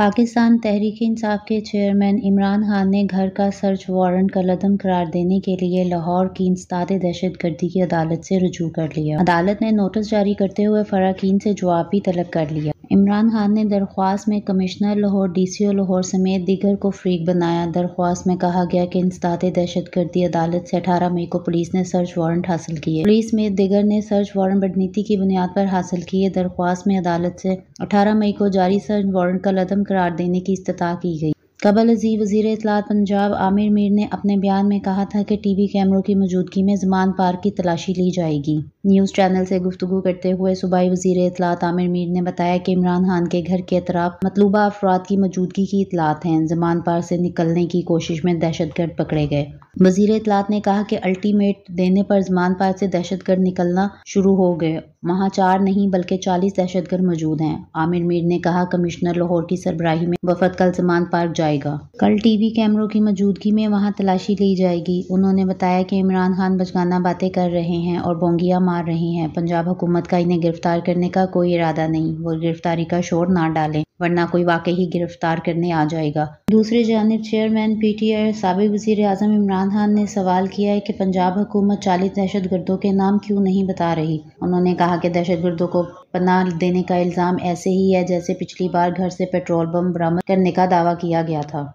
पाकिस्तान तहरीक इंसाफ के चेयरमैन इमरान खान ने घर का सर्च वारंट कलदम करार देने के लिए लाहौर की इंसदाद दहशत गर्दी की अदालत से रजू कर लिया अदालत ने नोटिस जारी करते हुए फराकीन से जवाब भी तलब कर लिया इमरान खान ने दरख्वास्त में कमिश्नर लाहौर डीसीओ लाहौर समेत दीगर को फ्रीक बनाया दरख्वास्त में कहा गया कि इंसदाद दहशत गर्दी अदालत से अठारह मई को पुलिस ने सर्च वारंट हासिल किए पुलिस में दिगर ने सर्च वारंट बदनीति की बुनियाद पर हासिल किए दरख्वास्त में अदालत से अठारह मई को जारी सर्च वारंट का लदम करार देने की इस्तः की गई कबल अजीब वजीर इतलात पंजाब आमिर मीर ने अपने बयान में कहा था कि टी वी कैमरों की मौजूदगी में जमान पार्क की तलाशी ली जाएगी न्यूज़ चैनल से गुफ्तु करते हुए सूबाई वजीर इतलात आमिर मीर ने बताया कि इमरान खान के घर के अतराफ मतलूबा अफराद की मौजूदगी की इतलात हैं जमान पार से निकलने की कोशिश में दहशत गर्द पकड़े गए वजीर इतलात ने कहा कि अल्टीमेट देने पर जमान पार से दहशत गर्द निकलना शुरू हो गए वहाँ चार नहीं बल्कि चालीस दहशत गर्द मौजूद हैं आमिर मीर ने कहा कमिश्नर लाहौर की सरबराही में वफद कल जमान पार्क जाएगा कल टी वी कैमरों की मौजूदगी में वहाँ तलाशी ली जाएगी उन्होंने बताया कि इमरान खान बचगाना बातें कर रहे हैं और बोंगिया मार रही हैं पंजाब हुकूमत का इन्हें गिरफ्तार करने का कोई इरादा नहीं वो गिरफ्तारी का शोर ना डालें वरना कोई वाकई ही गिरफ्तार करने आ जाएगा दूसरी जानब चेयरमैन पी टी आई सबक वजीर अजम इमरान खान ने सवाल किया है कि पंजाब हुकूमत चालीस दहशत गर्दों के नाम क्यों नहीं बता रही उन्होंने कहा कि दहशत गर्दों को पनाह देने का इल्ज़ाम ऐसे ही है जैसे पिछली बार घर से पेट्रोल बम बरामद करने का दावा किया गया था